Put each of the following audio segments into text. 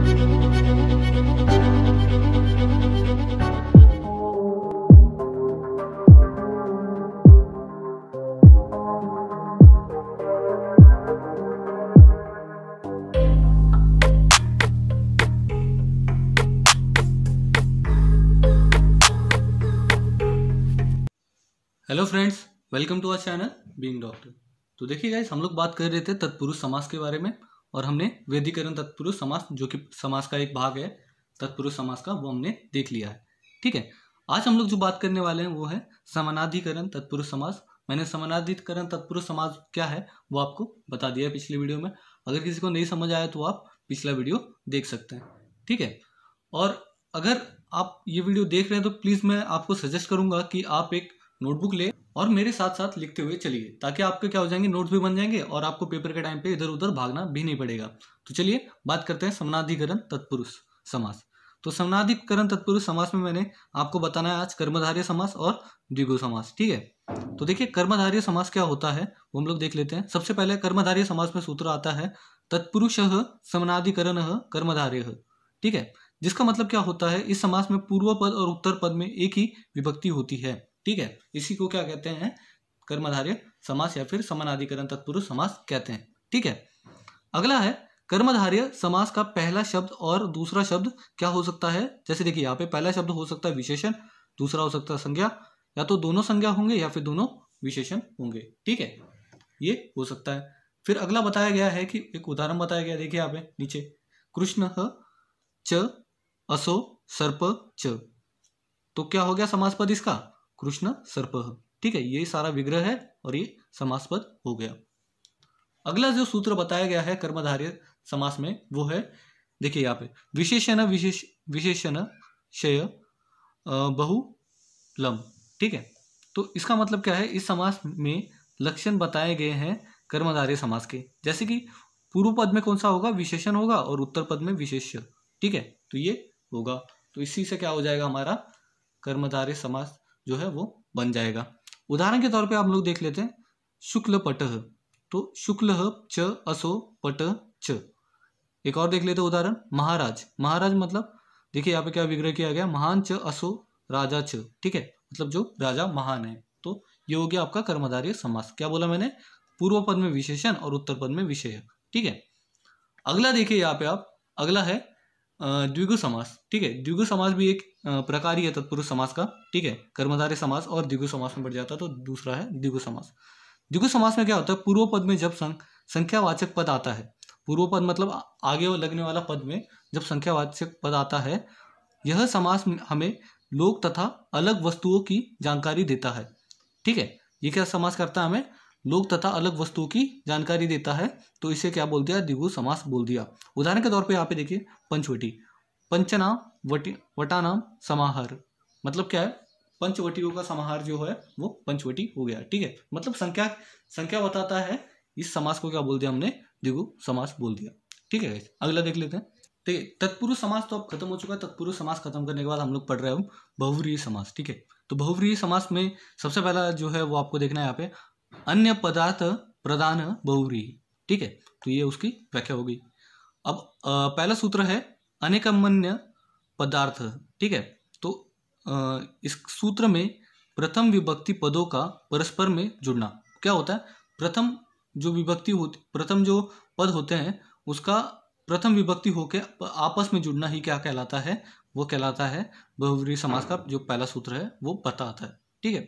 hello friends welcome to our channel being doctor तो देखिए guys हम लोग बात कर रहे थे तत्पुरुष समाज के बारे में और हमने वेदीकरण तत्पुरुष समास जो कि समास का एक भाग है तत्पुरुष समास का वो हमने देख लिया है ठीक है आज हम लोग जो बात करने वाले हैं वो है समानाधिकरण तत्पुरुष समास मैंने समानाधिकरण तत्पुरुष समास क्या है वो आपको बता दिया है पिछले वीडियो में अगर किसी को नहीं समझ आया तो आप पिछला वीडियो देख सकते हैं ठीक है और अगर आप ये वीडियो देख रहे हैं तो प्लीज़ मैं आपको सजेस्ट करूंगा कि आप एक नोटबुक लें और मेरे साथ साथ लिखते हुए चलिए ताकि आपके क्या हो जाएंगे नोट्स भी बन जाएंगे और आपको पेपर के टाइम पे इधर उधर भागना भी नहीं पड़ेगा तो चलिए बात करते हैं समनाधिकरण तत्पुरुष समास तो समनाधिकरण तत्पुरुष समास में मैंने आपको बताना है आज कर्मधार्य समास और द्विगु समास ठीक है तो देखिए कर्मधार्य समास क्या होता है वो हम लोग देख लेते हैं सबसे पहले कर्मधार्य समास में सूत्र आता है तत्पुरुष समनाधिकरण कर्मधार्य ठीक है जिसका मतलब क्या होता है इस समास में पूर्व पद और उत्तर पद में एक ही विभक्ति होती है ठीक है इसी को क्या कहते हैं कर्मधारय समास या फिर समानाधिकरण तत्पुरुष समास कहते हैं ठीक है अगला है कर्मधार्य समास का पहला शब्द और दूसरा शब्द क्या हो सकता है जैसे देखिए यहाँ पे पहला शब्द हो सकता है विशेषण दूसरा हो सकता है संज्ञा या तो दोनों संज्ञा होंगे या फिर दोनों विशेषण होंगे ठीक है ये हो सकता है फिर अगला बताया गया है कि एक उदाहरण बताया गया देखिए यहाँ पे नीचे कृष्ण च असो सर्प च तो क्या हो गया समास पद इसका कृष्ण सर्प ठीक है ये सारा विग्रह है और ये समासपद हो गया अगला जो सूत्र बताया गया है कर्मधार्य समास में वो है देखिए यहाँ पे विशेषण विशेष विशेषण शय बहु लम ठीक है तो इसका मतलब क्या है इस समास में लक्षण बताए गए हैं कर्मधार्य समास के जैसे कि पूर्व पद में कौन सा होगा विशेषण होगा और उत्तर पद में विशेष्य ठीक है तो ये होगा तो इसी से क्या हो जाएगा हमारा कर्मधार्य समास जो है वो बन जाएगा उदाहरण के तौर पे आप लोग देख लेते हैं शुक्ल पट तो शुक्ल च असो पट च एक और देख लेते उदाहरण महाराज महाराज मतलब देखिए यहाँ पे क्या विग्रह किया गया महान च असो राजा च ठीक है मतलब जो राजा महान है तो ये हो गया आपका कर्मधारय समास क्या बोला मैंने पूर्व पद में विशेषण और उत्तर पद में विषय ठीक है अगला देखिए यहाँ पे आप अगला है द्विगु समास ठीक है द्विगु समास भी एक प्रकार ही है तत्पुरुष समास का ठीक है कर्मधारय समास और द्विगु समास में बढ़ जाता है तो दूसरा है द्विगु समास द्विगु समास में क्या होता है पूर्व पद में जब संख संख्यावाचक पद आता है पूर्व पद मतलब आगे लगने वाला पद में जब संख्यावाचक पद आता है यह समास हमें लोक तथा अलग वस्तुओं की जानकारी देता है ठीक है ये क्या समास करता है हमें लोग तथा अलग वस्तुओं की जानकारी देता है तो इसे क्या बोल दिया द्विगु समास बोल दिया उदाहरण के तौर पर यहाँ पे देखिए पंचवटी पंचनाम वटी वटानाम समाहर मतलब क्या है पंचवटियों का समाहार जो है वो पंचवटी हो गया ठीक है मतलब संख्या संख्या बताता है इस समास को क्या बोल दिया हमने द्विगु समास बोल दिया ठीक है अगला देख लेते हैं तत्पुरुष समास तो अब खत्म हो चुका है तत्पुरुष समास खत्म करने के बाद हम लोग पढ़ रहे हैं बहुव्रीही समास ठीक है तो बहुवरीय समास में सबसे पहला जो है वो आपको देखना है यहाँ पे अन्य पदार्थ प्रदान बहुरी ठीक है तो ये उसकी व्याख्या हो गई अब आ, पहला सूत्र है अनेकमन्य पदार्थ ठीक है तो आ, इस सूत्र में प्रथम विभक्ति पदों का परस्पर में जुड़ना क्या होता है प्रथम जो विभक्ति होती प्रथम जो पद होते हैं उसका प्रथम विभक्ति होकर आपस में जुड़ना ही क्या कहलाता है वो कहलाता है बहुवरी समाज का जो पहला सूत्र है वो बताता है ठीक है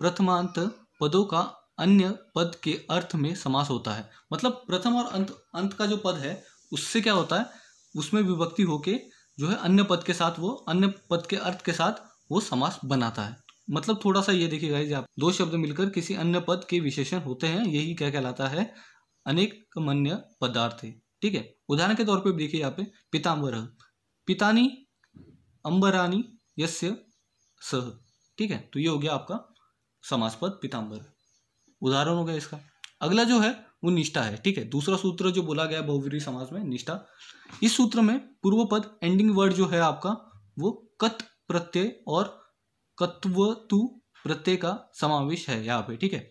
प्रथमांत पदों का अन्य पद के अर्थ में समास होता है मतलब प्रथम और अंत अंत का जो पद है उससे क्या होता है उसमें विभक्ति होके जो है अन्य पद के साथ वो अन्य पद के अर्थ के साथ वो समास बनाता है मतलब थोड़ा सा ये देखिएगा जी आप दो शब्द मिलकर किसी अन्य पद के विशेषण होते हैं यही क्या कहलाता है अनेक मन्य पदार्थ ठीक है उदाहरण के तौर पर देखिए यहाँ पे पिताम्बर पितानी अंबरानी यस्य सह ठीक है तो ये हो गया आपका समाजपद पीताम्बर उदाहरण हो गया इसका अगला जो है वो निष्ठा है ठीक है दूसरा सूत्र जो बोला गया बहुवीरी समाज में निष्ठा इस सूत्र में पूर्व पद एंडिंग वर्ड जो है आपका वो कत प्रत्यय और कत्व तु प्रत्यय का समावेश है यहाँ पे ठीक है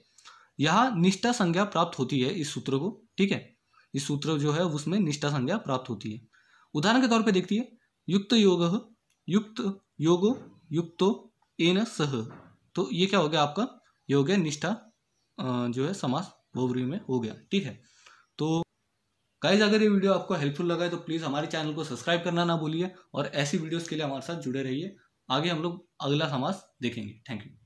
यहाँ निष्ठा संज्ञा प्राप्त होती है इस सूत्र को ठीक है इस सूत्र जो है उसमें निष्ठा संज्ञा प्राप्त होती है उदाहरण के तौर पर देखती है युक्त योग युक्त योगो युक्तो एन सह तो ये क्या हो गया आपका ये हो गया निष्ठा जो है समास बहुब्री में हो गया ठीक है तो गाइज अगर ये वीडियो आपको हेल्पफुल लगा है तो प्लीज़ हमारे चैनल को सब्सक्राइब करना ना भूलिए और ऐसी वीडियोस के लिए हमारे साथ जुड़े रहिए आगे हम लोग अगला समास देखेंगे थैंक यू